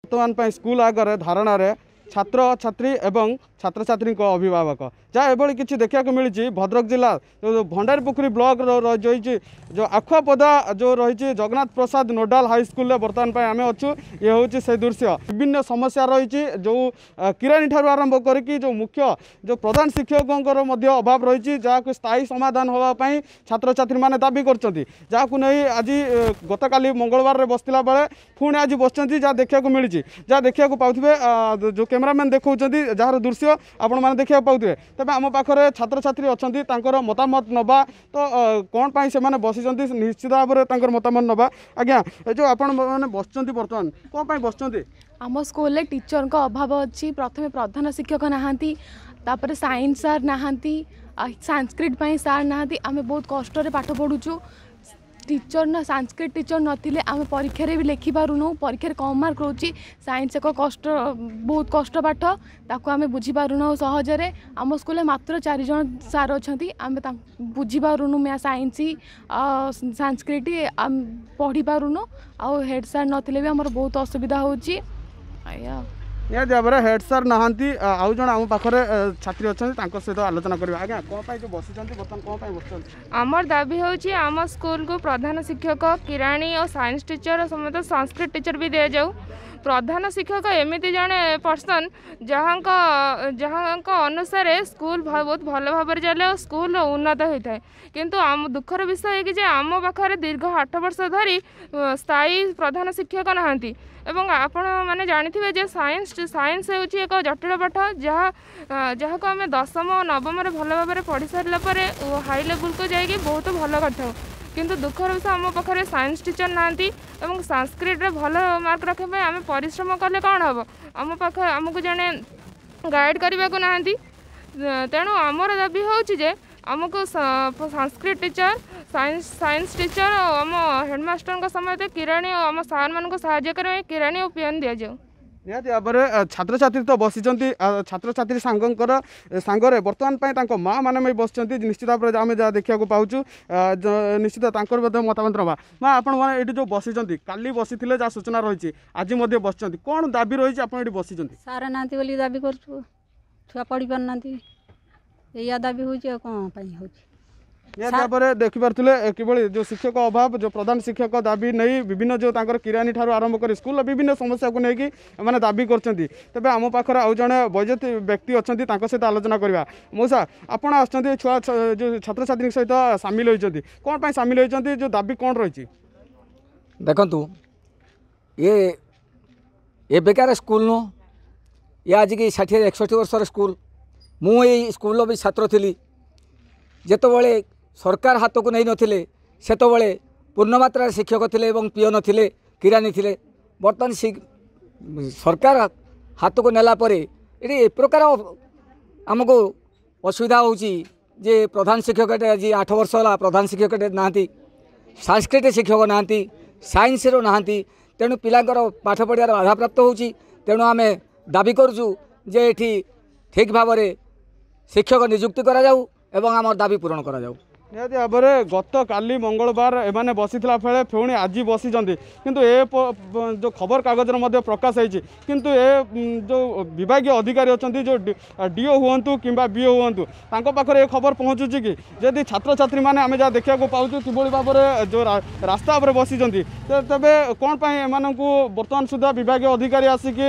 ବର୍ତ୍ତମାନ ପାଇଁ ସ୍କୁଲ ଆଗରେ ଧାରଣାରେ ଛାତ୍ର ଛାତ୍ରୀ ଏବଂ छात्र छात्री अभिभावक जहाँ एभ कि देखा मिली भद्रक जिला भंडारी पोखरी ब्लक जो जो आखुआपदा जो रही जगन्नाथ प्रसाद नोडाल हाईस्कल बर्तमान आम अच्छु ये हूँ से दृश्य विभिन्न समस्या रही जो किराणी ठार आरंभ करो मुख्य जो प्रधान शिक्षकों अभाव रही जहाँ स्थायी समाधान हाँपी छात्र छात्री मैंने दावी कराकू नहीं आज गत काली मंगलवार बसला बेले पुणे आज बस देखा मिली जहाँ देखा पाथे जो कैमेरामैन देखा जार दृश्य ଦୃଶ୍ୟ ଆପଣମାନେ ଦେଖିବାକୁ ପାଉଥିବେ ତେବେ ଆମ ପାଖରେ ଛାତ୍ରଛାତ୍ରୀ ଅଛନ୍ତି ତାଙ୍କର ମତାମତ ନେବା ତ କ'ଣ ପାଇଁ ସେମାନେ ବସିଛନ୍ତି ନିଶ୍ଚିତ ଭାବରେ ତାଙ୍କର ମତାମତ ନେବା ଆଜ୍ଞା ଏ ଯେଉଁ ଆପଣମାନେ ବସିଛନ୍ତି ବର୍ତ୍ତମାନ କ'ଣ ପାଇଁ ବସିଛନ୍ତି ଆମ ସ୍କୁଲରେ ଟିଚରଙ୍କ ଅଭାବ ଅଛି ପ୍ରଥମେ ପ୍ରଧାନ ଶିକ୍ଷକ ନାହାନ୍ତି ତାପରେ ସାଇନ୍ସ ସାର୍ ନାହାନ୍ତି ସାଂସ୍କ୍ରିଟ ପାଇଁ ସାର୍ ନାହାନ୍ତି ଆମେ ବହୁତ କଷ୍ଟରେ ପାଠ ପଢ଼ୁଛୁ টিচর না ସାଂସ୍କ୍ରିଟ ଟିଚର ନଥିଲେ ଆମେ ପରୀକ୍ଷାରେ ବି ଲେଖିପାରୁନୁ ପରୀକ୍ଷାରେ କମ୍ ମାର୍କ ରହୁଛି ସାଇନ୍ସ ଏକ କଷ୍ଟ ବହୁତ କଷ୍ଟ ପାଠ ତାକୁ ଆମେ ବୁଝିପାରୁନାହୁଁ ସହଜରେ ଆମ ସ୍କୁଲରେ ମାତ୍ର ଚାରିଜଣ ସାର୍ ଅଛନ୍ତି ଆମେ ତାଙ୍କୁ ବୁଝିପାରୁନୁ ମ୍ୟା ସାଇନ୍ସ ସାଂସ୍କ୍ରିଟ ପଢ଼ିପାରୁନୁ ଆଉ ହେଡ଼ ସାର୍ ନଥିଲେ ବି ଆମର ବହୁତ ଅସୁବିଧା ହେଉଛି ଆଜ୍ଞା ନିହାତି ଭାବରେ ହେଡ୍ ସାର୍ ନାହାନ୍ତି ଆଉ ଜଣେ ଆମ ପାଖରେ ଛାତ୍ରୀ ଅଛନ୍ତି ତାଙ୍କ ସହିତ ଆଲୋଚନା କରିବା ଆଜ୍ଞା କ'ଣ ପାଇଁ ଯେଉଁ ବସିଛନ୍ତି ବର୍ତ୍ତମାନ କ'ଣ ପାଇଁ ବସିଛନ୍ତି ଆମର ଦାବି ହେଉଛି ଆମ ସ୍କୁଲକୁ ପ୍ରଧାନ ଶିକ୍ଷକ କିରାଣୀ ଓ ସାଇନ୍ସ ଟିଚର ସମେତ ସଂସ୍କୃତ ଟିଚର ବି ଦିଆଯାଉ ପ୍ରଧାନ ଶିକ୍ଷକ ଏମିତି ଜଣେ ପର୍ସନ୍ ଯାହାଙ୍କ ଯାହାଙ୍କ ଅନୁସାରେ ସ୍କୁଲ ବହୁତ ଭଲ ଭାବରେ ଚାଲେ ଓ ସ୍କୁଲ ଉନ୍ନତ ହୋଇଥାଏ କିନ୍ତୁ ଆମ ଦୁଃଖର ବିଷୟ କି ଯେ ଆମ ପାଖରେ ଦୀର୍ଘ ଆଠ ବର୍ଷ ଧରି ସ୍ଥାୟୀ ପ୍ରଧାନ ଶିକ୍ଷକ ନାହାନ୍ତି ଏବଂ ଆପଣମାନେ ଜାଣିଥିବେ ଯେ ସାଇନ୍ସ केमिस्ट्री सैंस हो एक जटिल पाठ जहाँ जहाँ को आम दशम और नवम भल भाव पढ़ी सारे हाई लेवल को जाकि बहुत भल कर किंतु दुखर विषय आम पाखे सैंस टीचर ना सांस्क्रिट भल मार्क रखापी आम पिश्रम कले कौन हम आम पाख आमको जड़े गाइड करने को ना तेणु आमर दबी हूँजे आमको Sanskrit teacher science science teacher और आम हेडमास्टर समेत किराणी और आम सार्क साय किराणी और पिन्न दि जाऊ ନିହାତି ଭାବରେ ଛାତ୍ରଛାତ୍ରୀ ତ ବସିଛନ୍ତି ଛାତ୍ରଛାତ୍ରୀ ସାଙ୍ଗଙ୍କର ସାଙ୍ଗରେ ବର୍ତ୍ତମାନ ପାଇଁ ତାଙ୍କ ମାଆମାନେ ବି ବସିଛନ୍ତି ନିଶ୍ଚିତ ଭାବରେ ଆମେ ଯାହା ଦେଖିବାକୁ ପାଉଛୁ ନିଶ୍ଚିତ ତାଙ୍କର ମଧ୍ୟ ମତାମତ ନେବା ମା ଆପଣମାନେ ଏଠି ଯେଉଁ ବସିଛନ୍ତି କାଲି ବସିଥିଲେ ଯାହା ସୂଚନା ରହିଛି ଆଜି ମଧ୍ୟ ବସିଛନ୍ତି କ'ଣ ଦାବି ରହିଛି ଆପଣ ଏଠି ବସିଛନ୍ତି ସାର ନାହାନ୍ତି ବୋଲି ଦାବି କରୁଛୁ ଛୁଆ ପଢ଼ି ପାରୁନାହାନ୍ତି ଏଇଆ ଦାବି ହେଉଛି ଆଉ କ'ଣ ପାଇଁ ହେଉଛି देखिपारे कि जो शिक्षक अभाव जो प्रधान शिक्षक दाबी नहीं विभिन्न जो किरानी ठार आरंभ कर स्कूल विभिन्न समस्या को लेकिन दाबी करेबे आम पाखे आज जन वैजित व्यक्ति अच्छा सहित आलोचना करवा मऊसा आपड़ जो छात्र छात्री सहित सामिल होती कौन पर सामिल होती जो दाबी कौन रही देखु ये ये बेकार स्कूल नु ये आज की षाठी एकसठ वर्ष स्कूल मुझ स्कूल छात्र थी जिते ସରକାର ହାତକୁ ନେଇନଥିଲେ ସେତେବେଳେ ପୂର୍ଣ୍ଣମାତ୍ରାରେ ଶିକ୍ଷକ ଥିଲେ ଏବଂ ପିଅନ ଥିଲେ କିରାନୀ ଥିଲେ ବର୍ତ୍ତମାନ ସରକାର ହାତକୁ ନେଲା ପରେ ଏଠି ଏ ପ୍ରକାର ଆମକୁ ଅସୁବିଧା ହେଉଛି ଯେ ପ୍ରଧାନ ଶିକ୍ଷକଟେ ଆଜି ଆଠ ବର୍ଷ ହେଲା ପ୍ରଧାନ ଶିକ୍ଷକଟେ ନାହାନ୍ତି ସାଂସ୍କ୍ରିଟ ଶିକ୍ଷକ ନାହାନ୍ତି ସାଇନ୍ସର ନାହାନ୍ତି ତେଣୁ ପିଲାଙ୍କର ପାଠ ପଢ଼ିବାର ବାଧାପ୍ରାପ୍ତ ହେଉଛି ତେଣୁ ଆମେ ଦାବି କରୁଛୁ ଯେ ଏଠି ଠିକ୍ ଭାବରେ ଶିକ୍ଷକ ନିଯୁକ୍ତି କରାଯାଉ ଏବଂ ଆମର ଦାବି ପୂରଣ କରାଯାଉ ନିହାତି ଭାବରେ ଗତକାଲି ମଙ୍ଗଳବାର ଏମାନେ ବସିଥିଲା ବେଳେ ପୁଣି ଆଜି ବସିଛନ୍ତି କିନ୍ତୁ ଏ ଯେଉଁ ଖବରକାଗଜରେ ମଧ୍ୟ ପ୍ରକାଶ ହେଇଛି କିନ୍ତୁ ଏ ଯେଉଁ ବିଭାଗୀୟ ଅଧିକାରୀ ଅଛନ୍ତି ଯେଉଁ ଡିଓ ହୁଅନ୍ତୁ କିମ୍ବା ବିଓ ହୁଅନ୍ତୁ ତାଙ୍କ ପାଖରେ ଏ ଖବର ପହଞ୍ଚୁଛି କି ଯଦି ଛାତ୍ରଛାତ୍ରୀମାନେ ଆମେ ଯାହା ଦେଖିବାକୁ ପାଉଛୁ କିଭଳି ଭାବରେ ଯେଉଁ ରାସ୍ତା ଉପରେ ବସିଛନ୍ତି ତେବେ କ'ଣ ପାଇଁ ଏମାନଙ୍କୁ ବର୍ତ୍ତମାନ ସୁଦ୍ଧା ବିଭାଗୀୟ ଅଧିକାରୀ ଆସିକି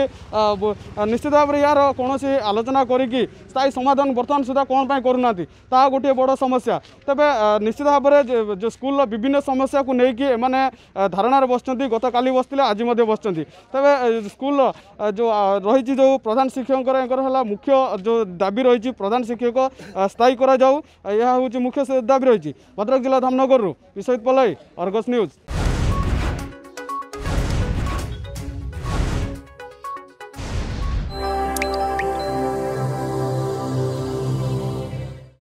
ନିଶ୍ଚିତ ଭାବରେ ଏହାର କୌଣସି ଆଲୋଚନା କରିକି ସ୍ଥାୟୀ ସମାଧାନ ବର୍ତ୍ତମାନ ସୁଦ୍ଧା କ'ଣ ପାଇଁ କରୁନାହାନ୍ତି ତାହା ଗୋଟିଏ ବଡ଼ ସମସ୍ୟା ତେବେ निश्चित ভাবে যে স্কুলৰ বিভিন্ন সমস্যা কো নেকি মানে ধাৰণাৰে বসচନ୍ତି গতকালি বসছিল আজি মদ্য বসচନ୍ତି তebe স্কুলৰ যে ৰহীছি যে প্ৰধান শিক্ষকক কৰা হলা মুখ্য যে দাবী ৰহীছি প্ৰধান শিক্ষকক স্থায়ী কৰা যাও ইয়া হৈছে মুখ্য দাবী ৰহীছি ভদৰগ জিলা ধামনগৰু বিশেষ পলাই অৰগছ নিউজ